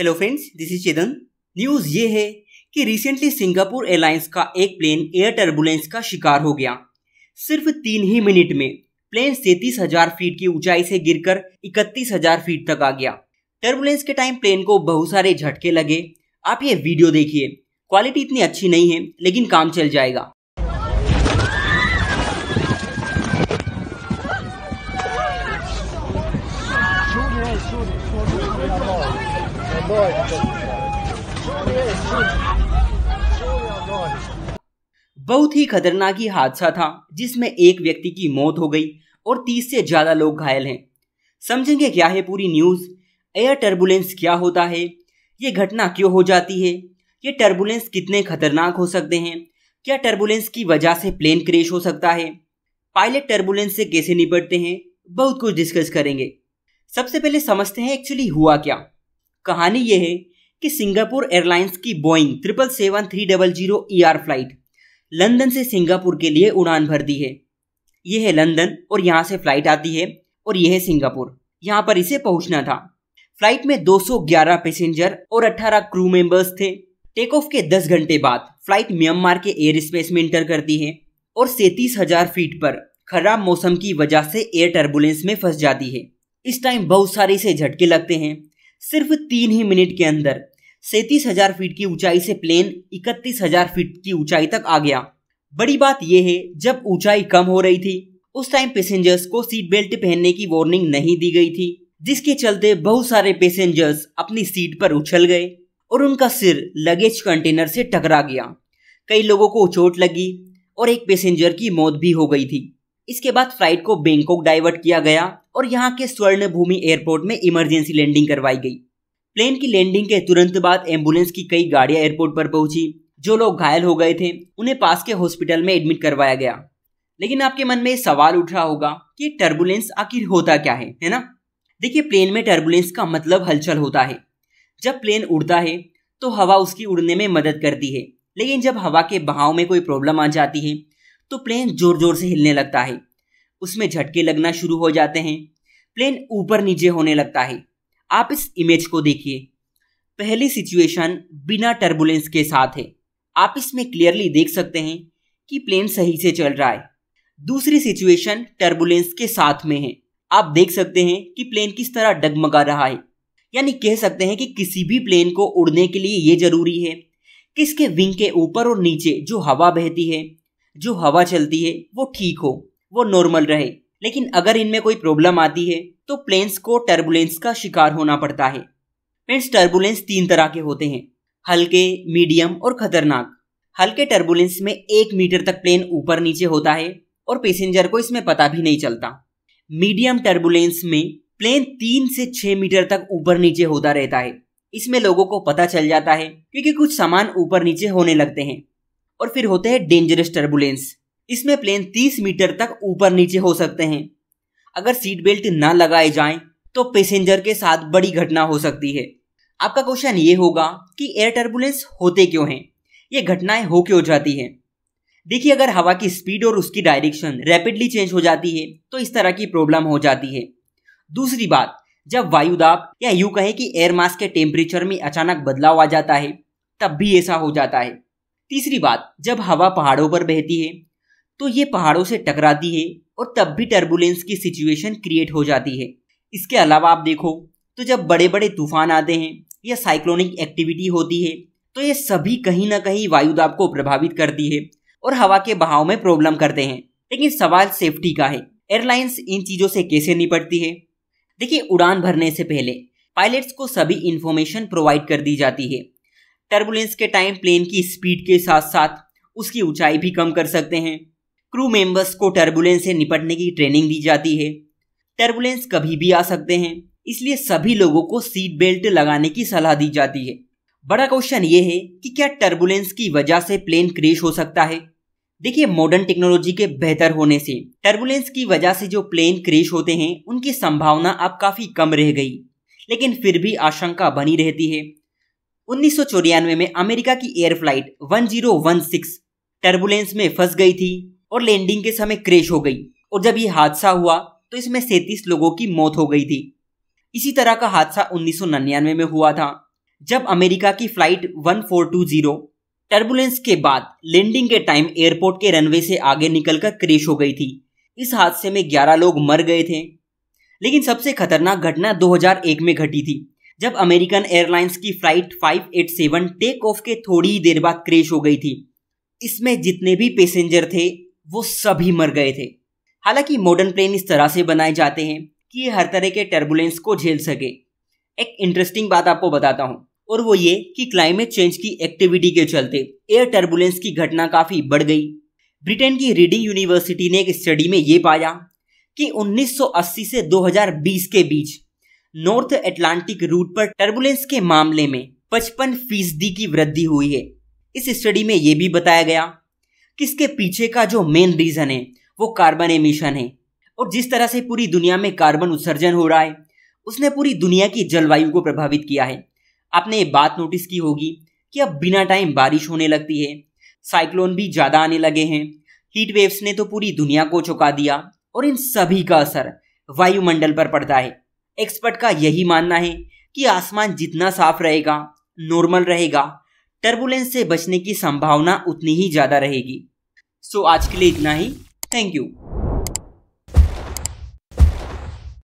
hello friends this is Chetan news ये है कि रिसेंटली सिंगापुर एयरलाइंस का एक प्लेन एयर टर्बुलेंस का शिकार हो गया सिर्फ तीन ही मिनट में प्लेन सैतीस हजार फीट की ऊंचाई से गिरकर इकतीस हजार फीट तक आ गया टर्बुलेंस के टाइम प्लेन को बहुत सारे झटके लगे आप ये वीडियो देखिए क्वालिटी इतनी अच्छी नहीं है लेकिन काम चल जाएगा बहुत ही खतरनाक ही हादसा था जिसमें एक व्यक्ति की मौत हो गई और 30 से ज्यादा लोग घायल हैं समझेंगे क्या है पूरी न्यूज एयर टर्बुलेंस क्या होता है ये घटना क्यों हो जाती है ये टर्बुलेंस कितने खतरनाक हो सकते हैं क्या टर्बुलेंस की वजह से प्लेन क्रेश हो सकता है पायलट टर्बुलेंस से कैसे निपटते हैं बहुत कुछ डिस्कस करेंगे सबसे पहले समझते हैं एक्चुअली हुआ क्या कहानी यह है कि सिंगापुर एयरलाइंस की Boeing triple seven three double zero E R flight London से सिंगापुर के लिए उड़ान भर दी है यह है लंदन और यहाँ से फ्लाइट आती है और यह है सिंगापुर यहाँ पर इसे पहुंचना था फ्लाइट में 211 पैसेंजर और 18 क्रू मेंबर्स थे टेक ऑफ के 10 घंटे बाद फ्लाइट म्यांमार के एयर स्पेस में इंटर करती है और सैतीस हजार फीट पर खराब मौसम की वजह से एयर टर्बुलेंस में फंस जाती है इस टाइम बहुत सारे इसे झटके लगते हैं सिर्फ तीन ही मिनट के अंदर सैंतीस हजार फीट की ऊंचाई से प्लेन इकतीस हजार फीट की ऊंचाई तक आ गया बड़ी बात यह है जब ऊंचाई कम हो रही थी उस टाइम पैसेंजर्स को सीट बेल्ट पहनने की वार्निंग नहीं दी गई थी जिसके चलते बहुत सारे पैसेंजर्स अपनी सीट पर उछल गए और उनका सिर लगेज कंटेनर से टकरा गया कई लोगों को चोट लगी और एक पैसेंजर की मौत भी हो गई थी इसके बाद फ्लाइट को बैंकॉक डाइवर्ट किया गया और यहाँ के स्वर्ण भूमि एयरपोर्ट में इमरजेंसी लैंडिंग करवाई गई प्लेन की लैंडिंग के तुरंत बाद एम्बुलेंस की कई गाड़ियां एयरपोर्ट पर पहुंची जो लोग घायल हो गए थे उन्हें पास के हॉस्पिटल में एडमिट करवाया गया लेकिन आपके मन में सवाल उठ रहा होगा कि टर्बुलेंस आखिर होता क्या है है ना देखिए प्लेन में टर्बुलेंस का मतलब हलचल होता है जब प्लेन उड़ता है तो हवा उसकी उड़ने में मदद करती है लेकिन जब हवा के बहाव में कोई प्रॉब्लम आ जाती है तो प्लेन जोर जोर से हिलने लगता है उसमें झटके लगना शुरू हो जाते हैं प्लेन ऊपर नीचे होने लगता है आप इस इमेज को देखिए पहली सिचुएशन बिना टर्बुलेंस के साथ है आप इसमें क्लियरली देख सकते हैं कि प्लेन सही से चल रहा है दूसरी सिचुएशन टर्बुलेंस के साथ में है आप देख सकते हैं कि प्लेन किस तरह डगमगा रहा है यानी कह सकते हैं कि किसी भी प्लेन को उड़ने के लिए ये जरूरी है किसके विंग के ऊपर और नीचे जो हवा बहती है जो हवा चलती है वो ठीक हो वो नॉर्मल रहे लेकिन अगर इनमें कोई प्रॉब्लम आती है तो प्लेन्स को टर्बुलेंस का शिकार होना पड़ता है फ्रेंड्स टर्बुलेंस तीन तरह के होते हैं हल्के मीडियम और खतरनाक हल्के टर्बुलेंस में एक मीटर तक प्लेन ऊपर नीचे होता है और पैसेंजर को इसमें पता भी नहीं चलता मीडियम टर्बुलेंस में प्लेन तीन से छह मीटर तक ऊपर नीचे होता रहता है इसमें लोगों को पता चल जाता है क्योंकि कुछ सामान ऊपर नीचे होने लगते हैं और फिर होते हैं डेंजरस टर्बुलेंस इसमें प्लेन 30 मीटर तक ऊपर नीचे हो सकते हैं अगर सीट बेल्ट ना लगाए जाए तो पैसेंजर के साथ बड़ी घटना हो सकती है आपका क्वेश्चन ये होगा कि एयर टर्बुलेंस होते क्यों हैं ये घटनाएं हो क्यों जाती हैं देखिए अगर हवा की स्पीड और उसकी डायरेक्शन रैपिडली चेंज हो जाती है तो इस तरह की प्रॉब्लम हो जाती है दूसरी बात जब वायुदाब या यूं कहें कि एयर मास के टेम्परेचर में अचानक बदलाव आ जाता है तब भी ऐसा हो जाता है तीसरी बात जब हवा पहाड़ों पर बहती है तो ये पहाड़ों से टकराती है और तब भी टर्बुलेंस की सिचुएशन क्रिएट हो जाती है इसके अलावा आप देखो तो जब बड़े बड़े तूफान आते हैं या साइक्लोनिक एक्टिविटी होती है तो ये सभी कहीं ना कहीं वायुदाब को प्रभावित करती है और हवा के बहाव में प्रॉब्लम करते हैं लेकिन सवाल सेफ्टी का है एयरलाइंस इन चीज़ों से कैसे निपटती है देखिए उड़ान भरने से पहले पायलट्स को सभी इन्फॉर्मेशन प्रोवाइड कर दी जाती है टर्बुलेंस के टाइम प्लेन की स्पीड के साथ साथ उसकी ऊंचाई भी कम कर सकते हैं क्रू मेंबर्स को टर्बुलेंस से निपटने की ट्रेनिंग दी जाती है टर्बुलेंस कभी भी आ सकते हैं इसलिए सभी लोगों को सीट बेल्ट लगाने की सलाह दी जाती है बड़ा क्वेश्चन ये है कि क्या टर्बुलेंस की वजह से प्लेन क्रेश हो सकता है देखिए मॉडर्न टेक्नोलॉजी के बेहतर होने से टर्बुलेंस की वजह से जो प्लेन क्रेश होते हैं उनकी संभावना अब काफी कम रह गई लेकिन फिर भी आशंका बनी रहती है उन्नीस में अमेरिका की एयर फ्लाइट 1016 टर्बुलेंस में फंस गई थी और लैंडिंग के समय क्रैश हो गई और जब ये हादसा हुआ तो इसमें सैतीस लोगों की मौत हो गई थी इसी तरह का हादसा उन्नीस में हुआ था जब अमेरिका की फ्लाइट 1420 टर्बुलेंस के बाद लैंडिंग के टाइम एयरपोर्ट के रनवे से आगे निकलकर क्रैश हो गई थी इस हादसे में 11 लोग मर गए थे लेकिन सबसे खतरनाक घटना 2001 में घटी थी जब अमेरिकन एयरलाइंस की फ्लाइट 587 टेक ऑफ के थोड़ी ही देर बाद क्रेश हो गई थी इसमें जितने भी पैसेंजर थे वो सभी मर गए थे हालांकि मॉडर्न प्लेन इस तरह से बनाए जाते हैं कि ये हर तरह के टर्बुलेंस को झेल सके एक इंटरेस्टिंग बात आपको बताता हूँ और वो ये कि क्लाइमेट चेंज की एक्टिविटी के चलते एयर टर्बुलेंस की घटना काफी बढ़ गई ब्रिटेन की रीडिंग यूनिवर्सिटी ने एक स्टडी में ये पाया कि 1980 से 2020 के बीच नॉर्थ एटलांटिक रूट पर टर्बुलेंस के मामले में पचपन फीसदी की वृद्धि हुई है इस स्टडी में यह भी बताया गया कि इसके पीछे का जो मेन रीजन है वो कार्बन एमिशन है और जिस तरह से पूरी दुनिया में कार्बन उत्सर्जन हो रहा है उसने पूरी दुनिया की जलवायु को प्रभावित किया है आपने ये बात नोटिस की होगी कि अब बिना टाइम बारिश होने लगती है साइक्लोन भी ज़्यादा आने लगे हैं हीट वेव्स ने तो पूरी दुनिया को चौंका दिया और इन सभी का असर वायुमंडल पर पड़ता है एक्सपर्ट का यही मानना है कि आसमान जितना साफ रहेगा नॉर्मल रहेगा टर्बुलेंस से बचने की संभावना उतनी ही ज़्यादा रहेगी सो so, आज के लिए इतना ही थैंक यू